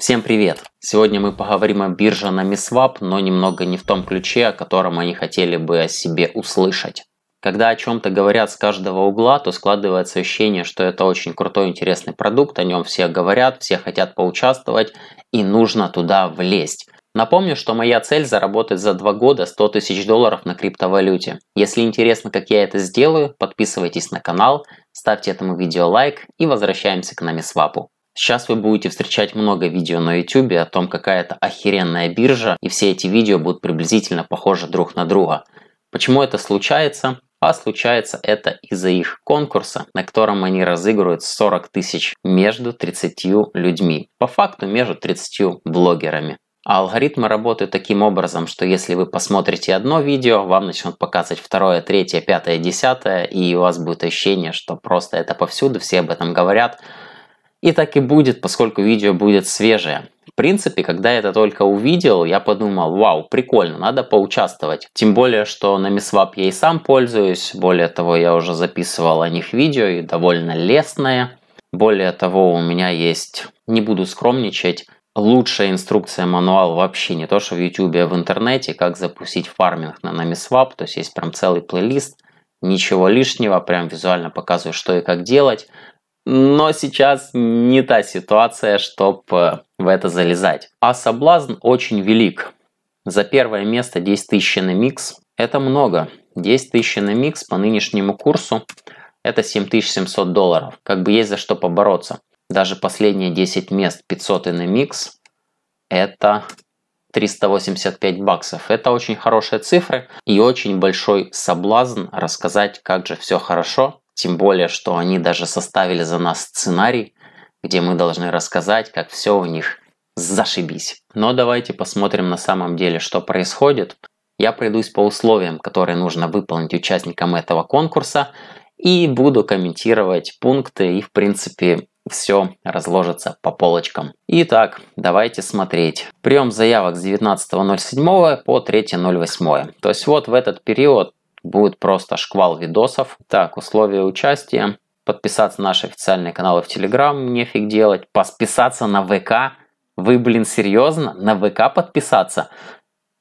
Всем привет! Сегодня мы поговорим о бирже на Miswap, но немного не в том ключе, о котором они хотели бы о себе услышать. Когда о чем-то говорят с каждого угла, то складывается ощущение, что это очень крутой, интересный продукт, о нем все говорят, все хотят поучаствовать и нужно туда влезть. Напомню, что моя цель заработать за два года 100 тысяч долларов на криптовалюте. Если интересно, как я это сделаю, подписывайтесь на канал, ставьте этому видео лайк и возвращаемся к Намисвапу. Сейчас вы будете встречать много видео на YouTube о том, какая это охеренная биржа, и все эти видео будут приблизительно похожи друг на друга. Почему это случается? А случается это из-за их конкурса, на котором они разыгрывают 40 тысяч между 30 людьми. По факту между 30 блогерами. А алгоритмы работают таким образом, что если вы посмотрите одно видео, вам начнут показывать второе, третье, пятое, десятое, и у вас будет ощущение, что просто это повсюду, все об этом говорят, и так и будет, поскольку видео будет свежее. В принципе, когда я это только увидел, я подумал, вау, прикольно, надо поучаствовать. Тем более, что на MiSwap я и сам пользуюсь, более того, я уже записывал о них видео и довольно лестное. Более того, у меня есть, не буду скромничать, лучшая инструкция, мануал вообще, не то что в YouTube, а в интернете, как запустить фарминг на NamiSwap, то есть есть прям целый плейлист, ничего лишнего, прям визуально показываю, что и как делать. Но сейчас не та ситуация, чтобы э, в это залезать. А соблазн очень велик. За первое место 10 тысяч на микс. Это много. 10 тысяч на микс по нынешнему курсу это 7700 долларов. Как бы есть за что побороться. Даже последние 10 мест 500 на микс это 385 баксов. Это очень хорошие цифры и очень большой соблазн рассказать, как же все хорошо, тем более, что они даже составили за нас сценарий, где мы должны рассказать, как все у них зашибись. Но давайте посмотрим на самом деле, что происходит. Я пройдусь по условиям, которые нужно выполнить участникам этого конкурса, и буду комментировать пункты, и в принципе все разложится по полочкам. Итак, давайте смотреть. Прием заявок с 19.07 по 3.08. То есть вот в этот период будет просто шквал видосов. Так, условия участия. Подписаться на наши официальные каналы в Телеграм, нефиг делать. Подписаться на ВК. Вы, блин, серьезно? На ВК подписаться?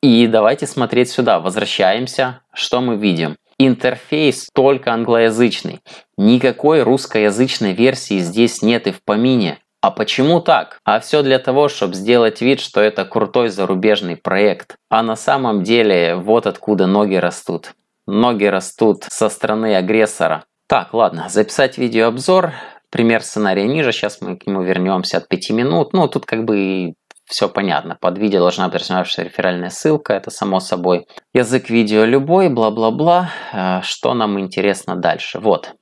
И давайте смотреть сюда. Возвращаемся. Что мы видим? Интерфейс только англоязычный. Никакой русскоязычной версии здесь нет и в помине. А почему так? А все для того, чтобы сделать вид, что это крутой зарубежный проект. А на самом деле вот откуда ноги растут. Ноги растут со стороны агрессора. Так, ладно, записать видеообзор. Пример сценария ниже, сейчас мы к нему вернемся от 5 минут. Ну, тут как бы все понятно. Под видео должна быть размещаться реферальная ссылка, это само собой. Язык видео любой, бла-бла-бла. Э, что нам интересно дальше? Вот,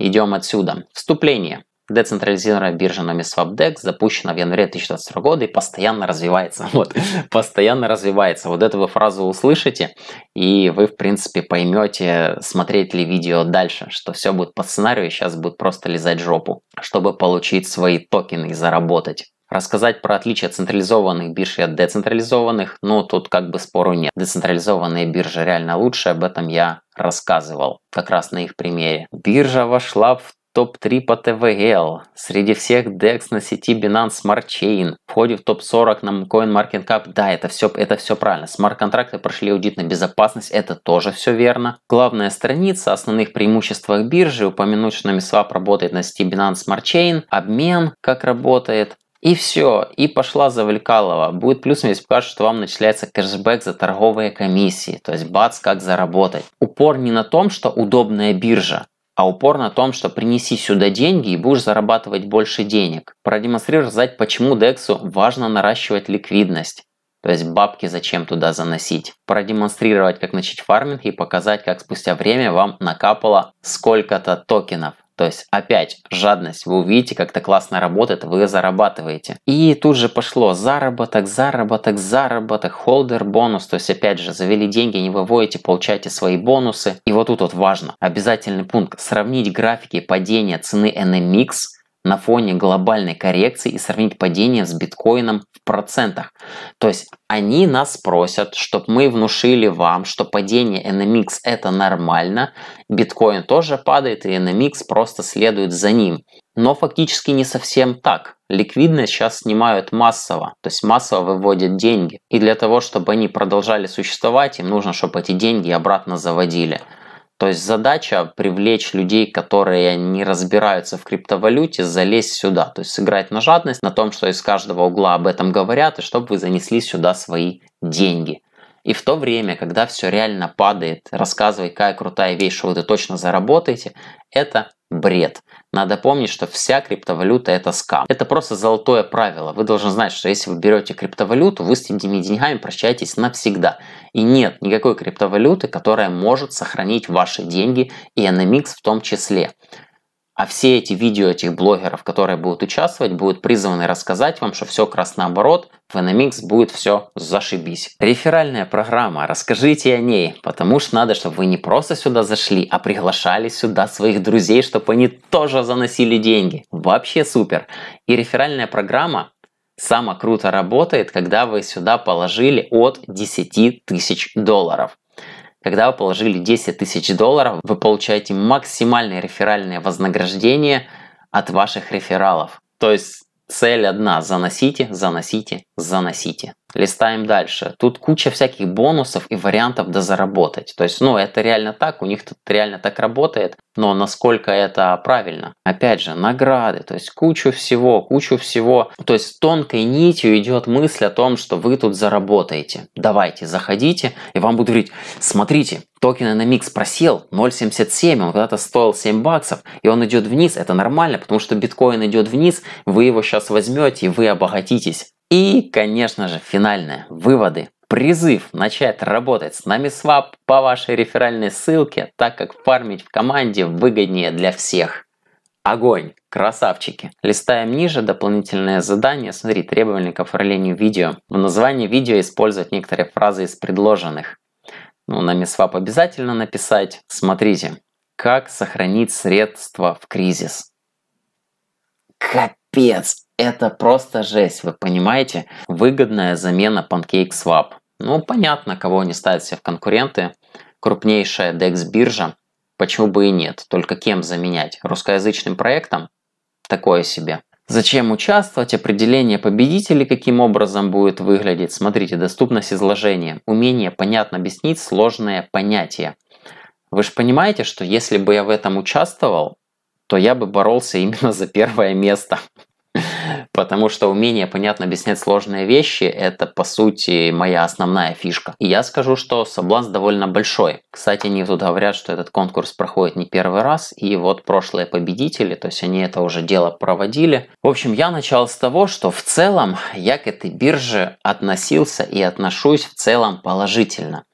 идем отсюда. Вступление. Децентрализированная биржа NomiSwapDex запущена в январе 2022 года и постоянно развивается. Вот, постоянно развивается. Вот эту вы фразу услышите, и вы, в принципе, поймете, смотреть ли видео дальше, что все будет по сценарию, и сейчас будет просто лизать жопу, чтобы получить свои токены и заработать. Рассказать про отличие централизованных бирж и от децентрализованных, ну тут как бы спору нет. Децентрализованные биржи реально лучше, об этом я рассказывал как раз на их примере. Биржа вошла в топ-3 по ТВЛ, среди всех DEX на сети Binance Smart Chain, входит в топ-40 на CoinMarketCap. Да, это все, это все правильно. Смарт-контракты прошли аудит на безопасность, это тоже все верно. Главная страница, основных преимуществах биржи, упомянуть, что NomiSwap работает на сети Binance Smart Chain, обмен, как работает, и все, и пошла завлекалова. Будет плюс если покажут, что вам начисляется кэшбэк за торговые комиссии. То есть бац, как заработать. Упор не на том, что удобная биржа, а упор на том, что принеси сюда деньги и будешь зарабатывать больше денег. Продемонстрировать, почему Дексу важно наращивать ликвидность. То есть бабки зачем туда заносить. Продемонстрировать, как начать фарминг и показать, как спустя время вам накапало сколько-то токенов. То есть, опять, жадность. Вы увидите, как это классно работает, вы зарабатываете. И тут же пошло заработок, заработок, заработок, холдер, бонус. То есть, опять же, завели деньги, не выводите, получаете свои бонусы. И вот тут вот важно. Обязательный пункт. Сравнить графики падения цены NMX на фоне глобальной коррекции и сравнить падение с биткоином процентах. То есть они нас просят, чтобы мы внушили вам, что падение NMX это нормально, биткоин тоже падает и NMX просто следует за ним. Но фактически не совсем так. Ликвидность сейчас снимают массово, то есть массово выводят деньги. И для того, чтобы они продолжали существовать, им нужно, чтобы эти деньги обратно заводили. То есть задача привлечь людей, которые не разбираются в криптовалюте, залезть сюда. То есть сыграть на жадность, на том, что из каждого угла об этом говорят, и чтобы вы занесли сюда свои деньги. И в то время, когда все реально падает, рассказывай, какая крутая вещь, что вы точно заработаете, это бред. Надо помнить, что вся криптовалюта это скам. Это просто золотое правило. Вы должны знать, что если вы берете криптовалюту, вы с этими деньгами прощаетесь навсегда. И нет никакой криптовалюты, которая может сохранить ваши деньги и NMX в том числе. А все эти видео этих блогеров, которые будут участвовать, будут призваны рассказать вам, что все как раз наоборот, в NMX будет все зашибись. Реферальная программа, расскажите о ней, потому что надо, чтобы вы не просто сюда зашли, а приглашали сюда своих друзей, чтобы они тоже заносили деньги. Вообще супер. И реферальная программа сама круто работает, когда вы сюда положили от 10 тысяч долларов. Когда вы положили 10 тысяч долларов, вы получаете максимальное реферальное вознаграждение от ваших рефералов. То есть цель одна – заносите, заносите, заносите. Листаем дальше. Тут куча всяких бонусов и вариантов дозаработать. То есть, ну, это реально так, у них тут реально так работает, но насколько это правильно? Опять же, награды, то есть кучу всего, кучу всего. То есть тонкой нитью идет мысль о том, что вы тут заработаете. Давайте, заходите, и вам будут говорить, смотрите, токен NMX просел 0.77, он когда-то стоил 7 баксов, и он идет вниз, это нормально, потому что биткоин идет вниз, вы его сейчас возьмете, и вы обогатитесь. И, конечно же, финальное, выводы. Призыв начать работать с нами СВАП по вашей реферальной ссылке, так как фармить в команде выгоднее для всех. Огонь! Красавчики! Листаем ниже дополнительное задание. Смотри, требования к оформлению видео. В названии видео использовать некоторые фразы из предложенных. Ну, на Мисвап обязательно написать. Смотрите, как сохранить средства в кризис. Капец! Это просто жесть, вы понимаете? Выгодная замена PancakeSwap. Ну, понятно, кого они ставят себе в конкуренты. Крупнейшая DEX-биржа. Почему бы и нет? Только кем заменять? Русскоязычным проектом? Такое себе. Зачем участвовать, определение победителей, каким образом будет выглядеть. Смотрите, доступность изложения, умение понятно объяснить сложное понятие. Вы же понимаете, что если бы я в этом участвовал, то я бы боролся именно за первое место. Потому что умение понятно объяснять сложные вещи – это, по сути, моя основная фишка. И я скажу, что соблазн довольно большой. Кстати, они тут говорят, что этот конкурс проходит не первый раз, и вот прошлые победители, то есть они это уже дело проводили. В общем, я начал с того, что в целом я к этой бирже относился и отношусь в целом положительно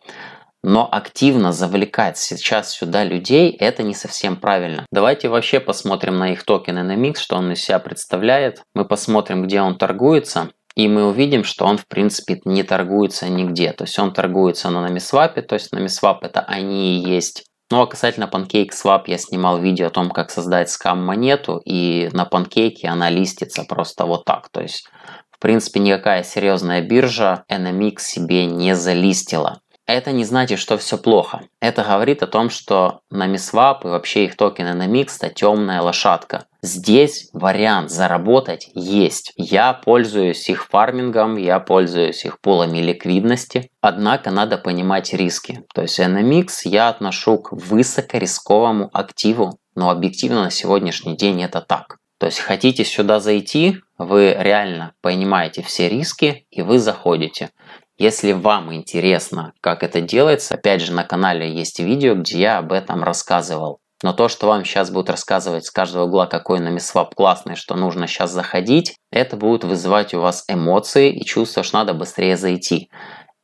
но активно завлекать сейчас сюда людей – это не совсем правильно. Давайте вообще посмотрим на их токен NMX, что он из себя представляет. Мы посмотрим, где он торгуется. И мы увидим, что он, в принципе, не торгуется нигде. То есть он торгуется на намисвапе, то есть намисвап это они и есть ну а касательно PancakeSwap я снимал видео о том, как создать скам-монету, и на панкейке она листится просто вот так. То есть, в принципе, никакая серьезная биржа NMX себе не залистила. Это не значит, что все плохо. Это говорит о том, что на MISWAP и вообще их токены на Mix это темная лошадка. Здесь вариант заработать есть. Я пользуюсь их фармингом, я пользуюсь их пулами ликвидности. Однако надо понимать риски. То есть NMX я отношу к высокорисковому активу, но объективно на сегодняшний день это так. То есть хотите сюда зайти, вы реально понимаете все риски и вы заходите. Если вам интересно, как это делается, опять же на канале есть видео, где я об этом рассказывал. Но то, что вам сейчас будут рассказывать с каждого угла, какой намисвап классный, что нужно сейчас заходить, это будет вызывать у вас эмоции и чувство, что надо быстрее зайти.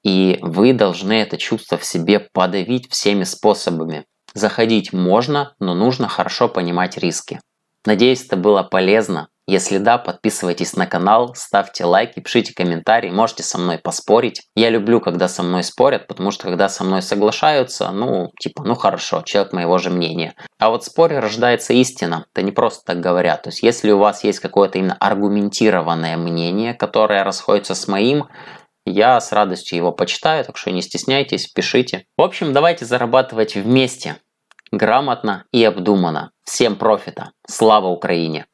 И вы должны это чувство в себе подавить всеми способами. Заходить можно, но нужно хорошо понимать риски. Надеюсь, это было полезно. Если да, подписывайтесь на канал, ставьте лайки, пишите комментарии, можете со мной поспорить. Я люблю, когда со мной спорят, потому что когда со мной соглашаются, ну, типа, ну хорошо, человек моего же мнения. А вот в споре рождается истина, это не просто так говорят. То есть, если у вас есть какое-то именно аргументированное мнение, которое расходится с моим, я с радостью его почитаю, так что не стесняйтесь, пишите. В общем, давайте зарабатывать вместе грамотно и обдуманно. Всем профита! Слава Украине!